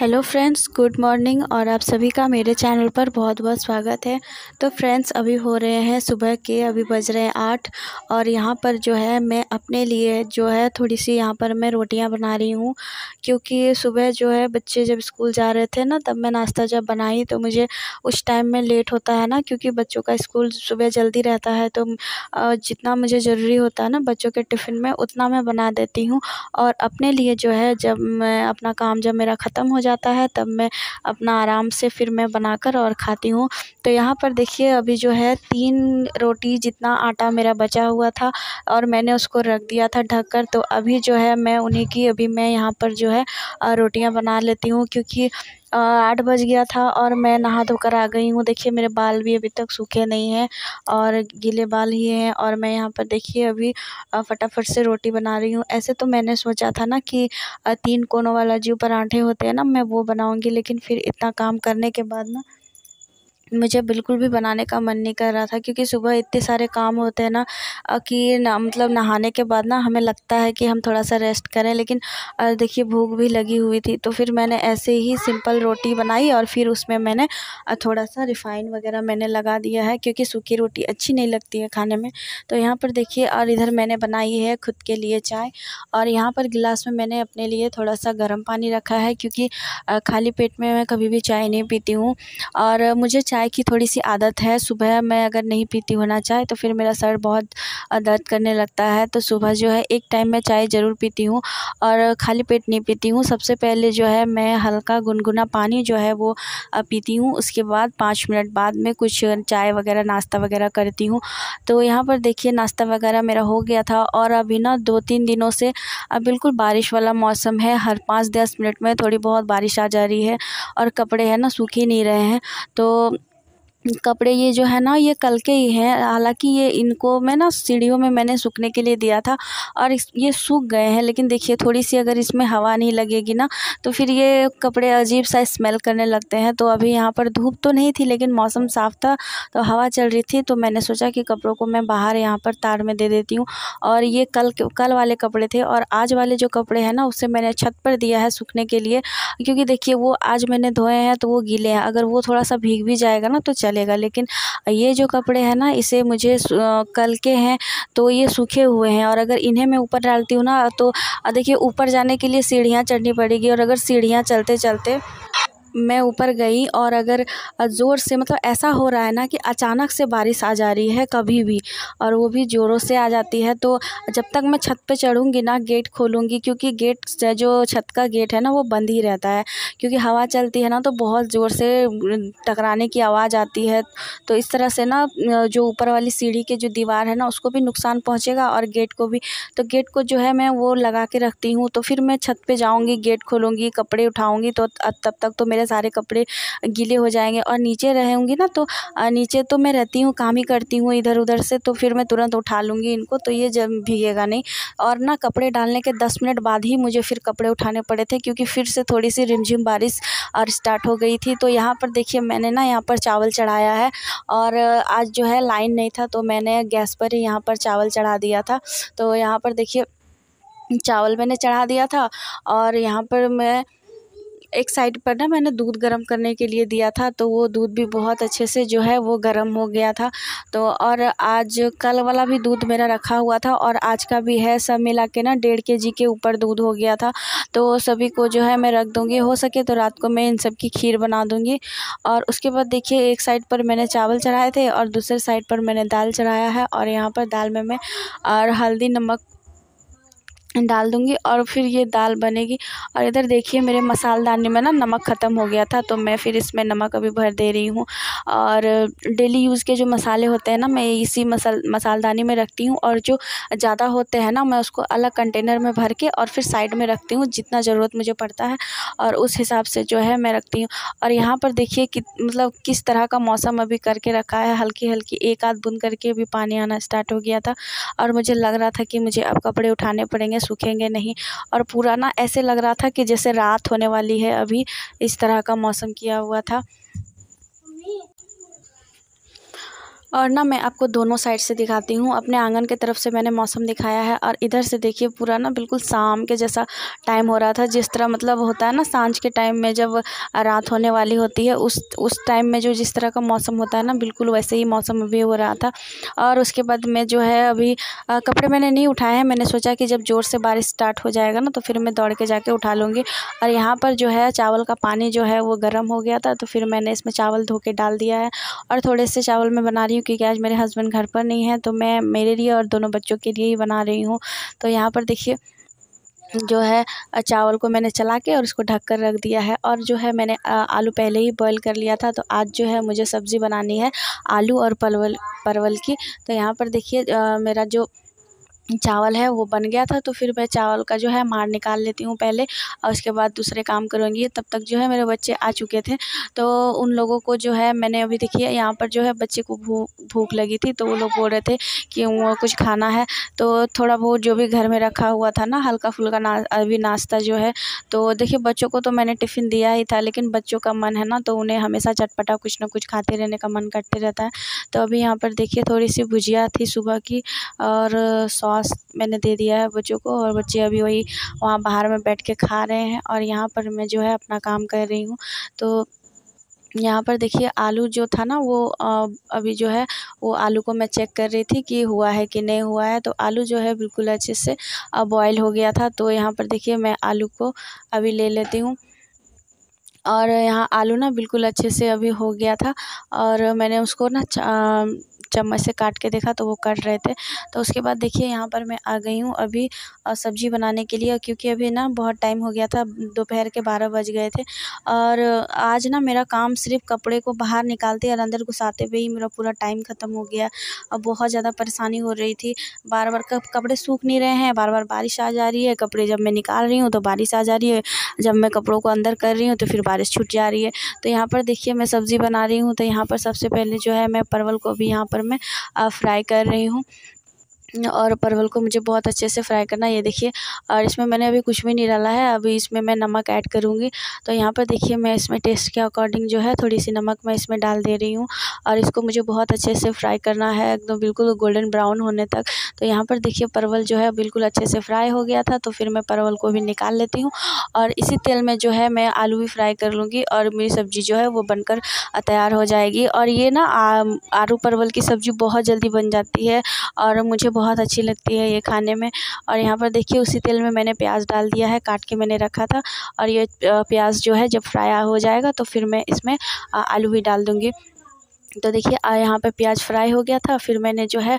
hello friends good morning और आप सभी का मेरे चैनल पर बहुत बहुत स्वागत है तो फ्रेंड्स अभी हो रहे हैं सुबह के अभी बज रहे हैं आठ और यहाँ पर जो है मैं अपने लिए जो है थोड़ी सी यहाँ पर मैं रोटियाँ बना रही हूँ क्योंकि सुबह जो है बच्चे जब स्कूल जा रहे थे ना तब मैं नाश्ता जब बनाई तो मुझे उस टाइम में लेट होता है ना क्योंकि बच्चों का स्कूल सुबह जल्दी रहता है तो जितना मुझे ज़रूरी होता है ना बच्चों के टिफ़िन में उतना मैं बना देती हूँ और अपने लिए जो है जब मैं अपना काम जब मेरा ख़त्म हो जाता जाता है तब मैं अपना आराम से फिर मैं बनाकर और खाती हूँ तो यहाँ पर देखिए अभी जो है तीन रोटी जितना आटा मेरा बचा हुआ था और मैंने उसको रख दिया था ढक कर तो अभी जो है मैं उन्हीं की अभी मैं यहाँ पर जो है रोटियाँ बना लेती हूँ क्योंकि आठ बज गया था और मैं नहा धोकर आ गई हूँ देखिए मेरे बाल भी अभी तक सूखे नहीं हैं और गीले बाल ही हैं और मैं यहाँ पर देखिए अभी फटाफट से रोटी बना रही हूँ ऐसे तो मैंने सोचा था ना कि तीन कोनों वाला जो पराठे होते हैं ना मैं वो बनाऊँगी लेकिन फिर इतना काम करने के बाद ना मुझे बिल्कुल भी बनाने का मन नहीं कर रहा था क्योंकि सुबह इतने सारे काम होते हैं ना कि ना मतलब नहाने के बाद ना हमें लगता है कि हम थोड़ा सा रेस्ट करें लेकिन देखिए भूख भी लगी हुई थी तो फिर मैंने ऐसे ही सिंपल रोटी बनाई और फिर उसमें मैंने थोड़ा सा रिफ़ाइन वगैरह मैंने लगा दिया है क्योंकि सूखी रोटी अच्छी नहीं लगती है खाने में तो यहाँ पर देखिए और इधर मैंने बनाई है खुद के लिए चाय और यहाँ पर गिलास में मैंने अपने लिए थोड़ा सा गर्म पानी रखा है क्योंकि खाली पेट में मैं कभी भी चाय नहीं पीती हूँ और मुझे चाय चाय की थोड़ी सी आदत है सुबह मैं अगर नहीं पीती हूँ ना चाय तो फिर मेरा सर बहुत दर्द करने लगता है तो सुबह जो है एक टाइम मैं चाय ज़रूर पीती हूँ और खाली पेट नहीं पीती हूँ सबसे पहले जो है मैं हल्का गुनगुना पानी जो है वो पीती हूँ उसके बाद पाँच मिनट बाद में कुछ चाय वगैरह नाश्ता वगैरह करती हूँ तो यहाँ पर देखिए नाश्ता वगैरह मेरा हो गया था और अभी ना दो तीन दिनों से अब बिल्कुल बारिश वाला मौसम है हर पाँच दस मिनट में थोड़ी बहुत बारिश आ जा रही है और कपड़े हैं ना सूखे नहीं रहे हैं तो कपड़े ये जो है ना ये कल के ही हैं हालांकि ये इनको मैं ना सीढ़ियों में मैंने सूखने के लिए दिया था और ये सूख गए हैं लेकिन देखिए थोड़ी सी अगर इसमें हवा नहीं लगेगी ना तो फिर ये कपड़े अजीब सा स्मेल करने लगते हैं तो अभी यहाँ पर धूप तो नहीं थी लेकिन मौसम साफ़ था तो हवा चल रही थी तो मैंने सोचा कि कपड़ों को मैं बाहर यहाँ पर तार में दे देती हूँ और ये कल कल वाले कपड़े थे और आज वाले जो कपड़े हैं ना उसे मैंने छत पर दिया है सूखने के लिए क्योंकि देखिए वो आज मैंने धोए हैं तो वो गीले हैं अगर वो थोड़ा सा भीग भी जाएगा ना तो चल चलेगा लेकिन ये जो कपड़े हैं ना इसे मुझे कल के हैं तो ये सूखे हुए हैं और अगर इन्हें मैं ऊपर डालती हूँ ना तो देखिए ऊपर जाने के लिए सीढ़ियाँ चढ़नी पड़ेगी और अगर सीढ़ियाँ चलते चलते मैं ऊपर गई और अगर ज़ोर से मतलब ऐसा हो रहा है ना कि अचानक से बारिश आ जा रही है कभी भी और वो भी ज़ोरों से आ जाती है तो जब तक मैं छत पे चढ़ूँगी ना गेट खोलूँगी क्योंकि गेट जो छत का गेट है ना वो बंद ही रहता है क्योंकि हवा चलती है ना तो बहुत ज़ोर से टकराने की आवाज़ आती है तो इस तरह से ना जो ऊपर वाली सीढ़ी के जो दीवार है ना उसको भी नुकसान पहुँचेगा और गेट को भी तो गेट को जो है मैं वो लगा के रखती हूँ तो फिर मैं छत पर जाऊँगी गेट खोलूँगी कपड़े उठाऊँगी तो तब तक तो मेरे मेरे सारे कपड़े गीले हो जाएंगे और नीचे रहूँगी ना तो नीचे तो मैं रहती हूँ काम ही करती हूँ इधर उधर से तो फिर मैं तुरंत उठा लूँगी इनको तो ये जब भीगेगा नहीं और ना कपड़े डालने के दस मिनट बाद ही मुझे फिर कपड़े उठाने पड़े थे क्योंकि फिर से थोड़ी सी रिमझिम बारिश और स्टार्ट हो गई थी तो यहाँ पर देखिए मैंने ना यहाँ पर चावल चढ़ाया है और आज जो है लाइन नहीं था तो मैंने गैस पर ही यहाँ पर चावल चढ़ा दिया था तो यहाँ पर देखिए चावल मैंने चढ़ा दिया था और यहाँ पर मैं एक साइड पर ना मैंने दूध गर्म करने के लिए दिया था तो वो दूध भी बहुत अच्छे से जो है वो गर्म हो गया था तो और आज कल वाला भी दूध मेरा रखा हुआ था और आज का भी है सब मिला के ना डेढ़ के जी के ऊपर दूध हो गया था तो सभी को जो है मैं रख दूँगी हो सके तो रात को मैं इन सब की खीर बना दूँगी और उसके बाद देखिए एक साइड पर मैंने चावल चढ़ाए थे और दूसरे साइड पर मैंने दाल चढ़ाया है और यहाँ पर दाल में मैं और हल्दी नमक डाल दूँगी और फिर ये दाल बनेगी और इधर देखिए मेरे मसालदानी में ना नमक ख़त्म हो गया था तो मैं फिर इसमें नमक अभी भर दे रही हूँ और डेली यूज़ के जो मसाले होते हैं ना मैं इसी मसाल मसालदानी में रखती हूँ और जो ज़्यादा होते हैं ना मैं उसको अलग कंटेनर में भर के और फिर साइड में रखती हूँ जितना ज़रूरत मुझे पड़ता है और उस हिसाब से जो है मैं रखती हूँ और यहाँ पर देखिए कि मतलब किस तरह का मौसम अभी करके रखा है हल्की हल्की एक आध बुन करके भी पानी आना स्टार्ट हो गया था और मुझे लग रहा था कि मुझे अब कपड़े उठाने पड़ेंगे हैं सूखेंगे नहीं और पूरा ना ऐसे लग रहा था कि जैसे रात होने वाली है अभी इस तरह का मौसम किया हुआ था और ना मैं आपको दोनों साइड से दिखाती हूँ अपने आंगन की तरफ से मैंने मौसम दिखाया है और इधर से देखिए पूरा ना बिल्कुल शाम के जैसा टाइम हो रहा था जिस तरह मतलब होता है ना सांझ के टाइम में जब रात होने वाली होती है उस उस टाइम में जो जिस तरह का मौसम होता है ना बिल्कुल वैसे ही मौसम अभी हो रहा था और उसके बाद मैं जो है अभी कपड़े मैंने नहीं उठाए हैं मैंने सोचा कि जब ज़ोर से बारिश स्टार्ट हो जाएगा ना तो फिर मैं दौड़ के जाके उठा लूँगी और यहाँ पर जो है चावल का पानी जो है वो गर्म हो गया था तो फिर मैंने इसमें चावल धो के डाल दिया है और थोड़े से चावल मैं बना रही हूँ क्योंकि आज मेरे हस्बैंड घर पर नहीं है तो मैं मेरे लिए और दोनों बच्चों के लिए ही बना रही हूँ तो यहाँ पर देखिए जो है चावल को मैंने चला के और उसको ढक कर रख दिया है और जो है मैंने आलू पहले ही बॉईल कर लिया था तो आज जो है मुझे सब्ज़ी बनानी है आलू और परवल परवल की तो यहाँ पर देखिए मेरा जो चावल है वो बन गया था तो फिर मैं चावल का जो है मार निकाल लेती हूँ पहले और उसके बाद दूसरे काम करूँगी तब तक जो है मेरे बच्चे आ चुके थे तो उन लोगों को जो है मैंने अभी देखिए यहाँ पर जो है बच्चे को भू भूख लगी थी तो वो लोग बोल रहे थे कि वो कुछ खाना है तो थोड़ा बहुत जो भी घर में रखा हुआ था ना हल्का फुल्का ना अभी नाश्ता जो है तो देखिए बच्चों को तो मैंने टिफ़िन दिया ही था लेकिन बच्चों का मन है ना तो उन्हें हमेशा चटपटा कुछ ना कुछ खाते रहने का मन करते रहता है तो अभी यहाँ पर देखिए थोड़ी सी भुजिया थी सुबह की और सॉस सॉस मैंने दे दिया है बच्चों को और बच्चे अभी वही वहाँ बाहर में बैठ के खा रहे हैं और यहाँ पर मैं जो है अपना काम कर रही हूँ तो यहाँ पर देखिए आलू जो था ना वो अभी जो है वो आलू को मैं चेक कर रही थी कि हुआ है कि नहीं हुआ है तो आलू जो है बिल्कुल अच्छे से बॉयल हो गया था तो यहाँ पर देखिए मैं आलू को अभी ले लेती हूँ और यहाँ आलू ना बिल्कुल अच्छे से अभी हो गया था और मैंने उसको ना चम्मच से काट के देखा तो वो कट रहे थे तो उसके बाद देखिए यहाँ पर मैं आ गई हूँ अभी सब्ज़ी बनाने के लिए क्योंकि अभी ना बहुत टाइम हो गया था दोपहर के बारह बज गए थे और आज ना मेरा काम सिर्फ कपड़े को बाहर निकालते और अंदर घुसाते हुए ही मेरा पूरा टाइम ख़त्म हो गया और बहुत ज़्यादा परेशानी हो रही थी बार बार कपड़े सूख नहीं रहे हैं बार बार बारिश आ जा रही है कपड़े जब मैं निकाल रही हूँ तो बारिश आ जा रही है जब मैं कपड़ों को अंदर कर रही हूँ तो फिर बारिश छूट जा रही है तो यहाँ पर देखिए मैं सब्ज़ी बना रही हूँ तो यहाँ पर सबसे पहले जो है मैं परवल को भी यहाँ पर पर मैं फ्राई कर रही हूँ और परवल को मुझे बहुत अच्छे से फ्राई करना ये देखिए और इसमें मैंने अभी कुछ भी नहीं डाला है अभी इसमें मैं नमक ऐड करूँगी तो यहाँ पर देखिए मैं इसमें टेस्ट के अकॉर्डिंग जो है थोड़ी सी नमक मैं इसमें डाल दे रही हूँ और इसको मुझे बहुत अच्छे से फ्राई करना है एकदम बिल्कुल गोल्डन ब्राउन होने तक तो यहाँ पर देखिए परवल जो है बिल्कुल अच्छे से फ्राई हो गया था तो फिर मैं परवल को भी निकाल लेती हूँ और इसी तेल में जो है मैं आलू भी फ्राई कर लूँगी और मेरी सब्ज़ी जो है वो बनकर तैयार हो जाएगी और ये ना आलू परवल की सब्ज़ी बहुत जल्दी बन जाती है और मुझे बहुत अच्छी लगती है ये खाने में और यहाँ पर देखिए उसी तेल में मैंने प्याज डाल दिया है काट के मैंने रखा था और ये प्याज जो है जब फ्राई हो जाएगा तो फिर मैं इसमें आलू भी डाल दूँगी तो देखिए यहाँ पे प्याज फ्राई हो गया था फिर मैंने जो है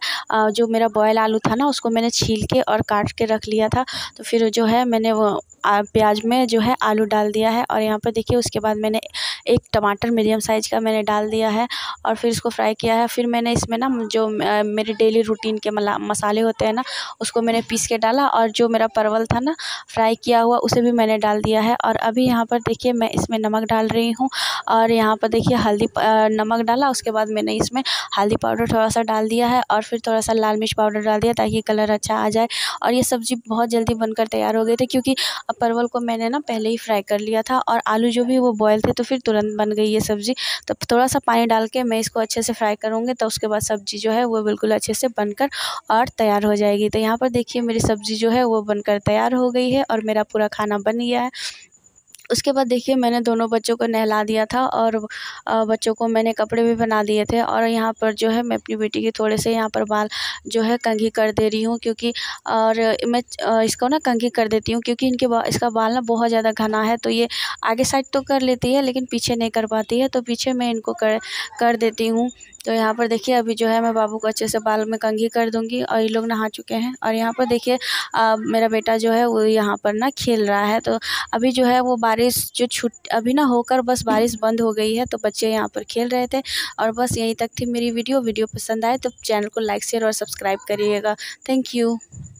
जो मेरा बॉयल आलू था ना उसको मैंने छील के और काट के रख लिया था तो फिर जो है मैंने वो प्याज में जो है आलू डाल दिया है और यहाँ पर देखिए उसके बाद मैंने एक टमाटर मीडियम साइज़ का मैंने डाल दिया है और फिर इसको फ्राई किया है फिर मैंने इसमें ना जो मेरे डेली रूटीन के मला मसाले होते हैं ना उसको मैंने पीस के डाला और जो मेरा परवल था ना फ्राई किया हुआ उसे भी मैंने डाल दिया है और अभी यहाँ पर देखिए मैं इसमें नमक डाल रही हूँ और यहाँ पर देखिए हल्दी नमक डाला उसके बाद मैंने इसमें हल्दी पाउडर थोड़ा सा डाल दिया है और फिर थोड़ा सा लाल मिर्च पाउडर डाल दिया ताकि कलर अच्छा आ जाए और ये सब्ज़ी बहुत जल्दी बनकर तैयार हो गई थी क्योंकि परवल को मैंने ना पहले ही फ्राई कर लिया था और आलू जो भी वो बॉयल थे तो फिर तुरंत बन गई है सब्ज़ी तो थोड़ा सा पानी डाल के मैं इसको अच्छे से फ्राई करूँगी तो उसके बाद सब्ज़ी जो है वो बिल्कुल अच्छे से बनकर और तैयार हो जाएगी तो यहाँ पर देखिए मेरी सब्ज़ी जो है वो बनकर तैयार हो गई है और मेरा पूरा खाना बन गया है उसके बाद देखिए मैंने दोनों बच्चों को नहला दिया था और बच्चों को मैंने कपड़े भी बना दिए थे और यहाँ पर जो है मैं अपनी बेटी के थोड़े से यहाँ पर बाल जो है कंघी कर दे रही हूँ क्योंकि और मैं इसको ना कंघी कर देती हूँ क्योंकि इनके बा, इसका बाल ना बहुत ज़्यादा घना है तो ये आगे साइड तो कर लेती है लेकिन पीछे नहीं कर पाती है तो पीछे मैं इनको कर कर देती हूँ तो यहाँ पर देखिए अभी जो है मैं बाबू को अच्छे से बाल में कंघी कर दूंगी और ये लोग नहा चुके हैं और यहाँ पर देखिए मेरा बेटा जो है वो यहाँ पर ना खेल रहा है तो अभी जो है वो बारिश जो छुट अभी ना होकर बस बारिश बंद हो गई है तो बच्चे यहाँ पर खेल रहे थे और बस यहीं तक थी मेरी वीडियो वीडियो पसंद आए तो चैनल को लाइक शेयर और सब्सक्राइब करिएगा थैंक यू